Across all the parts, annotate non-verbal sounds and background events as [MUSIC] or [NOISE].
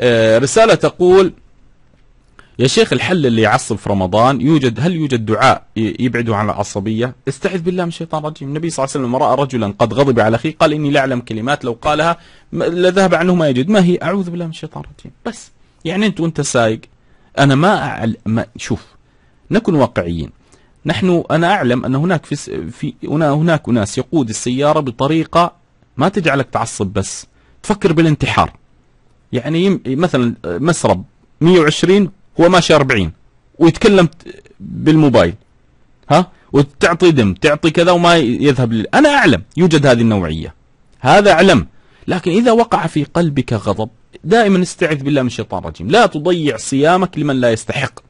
آه، رسالة تقول يا شيخ الحل اللي يعصب في رمضان يوجد هل يوجد دعاء يبعده عن العصبية استعذ بالله من الشيطان الرجيم النبي صلى الله عليه وسلم رأى رجلا قد غضب على أخيه قال إني لا أعلم كلمات لو قالها لذهب عنه ما يجد ما هي أعوذ بالله من الشيطان الرجيم بس يعني أنت وأنت سايق أنا ما, أعلم ما شوف نكن واقعيين نحن أنا أعلم أن هناك في, في هنا هناك أناس يقود السيارة بطريقة ما تجعلك تعصب بس تفكر بالانتحار يعني مثلا آه، مسرب 120 هو ماشي 40 ويتكلم بالموبايل ها وتعطي دم تعطي كذا وما يذهب لل... أنا أعلم يوجد هذه النوعية هذا أعلم لكن إذا وقع في قلبك غضب دائما استعذ بالله من الشيطان الرجيم لا تضيع صيامك لمن لا يستحق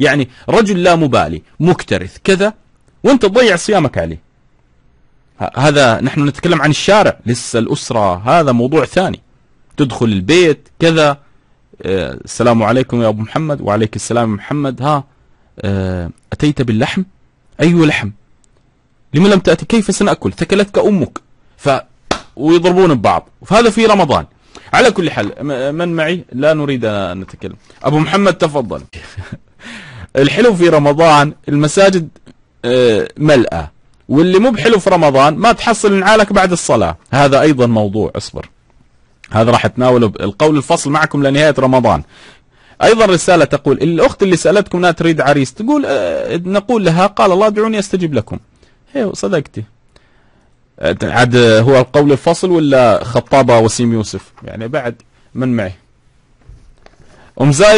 يعني رجل لا مبالي مكترث كذا وانت تضيع صيامك عليه هذا نحن نتكلم عن الشارع لسه الأسرة هذا موضوع ثاني تدخل البيت كذا آه، السلام عليكم يا أبو محمد وعليك السلام يا محمد ها آه، أتيت باللحم أي لحم لما لم تأتي كيف سنأكل ثكلتك أمك ف ويضربون ببعض فهذا في رمضان على كل حال من معي لا نريد أن نتكلم أبو محمد تفضل [LAUGHS] الحلو في رمضان المساجد آه، ملأة واللي مو بحلو في رمضان ما تحصل نعالك بعد الصلاة هذا أيضا موضوع اصبر هذا راح اتناوله القول الفصل معكم لنهايه رمضان ايضا رساله تقول الاخت اللي سالتكم انها تريد عريس تقول أه نقول لها قال الله ادعوني استجب لكم هي صدقتي آه، عاد آه، هو القول الفصل ولا خطابه وسيم يوسف يعني بعد من معي ام زايد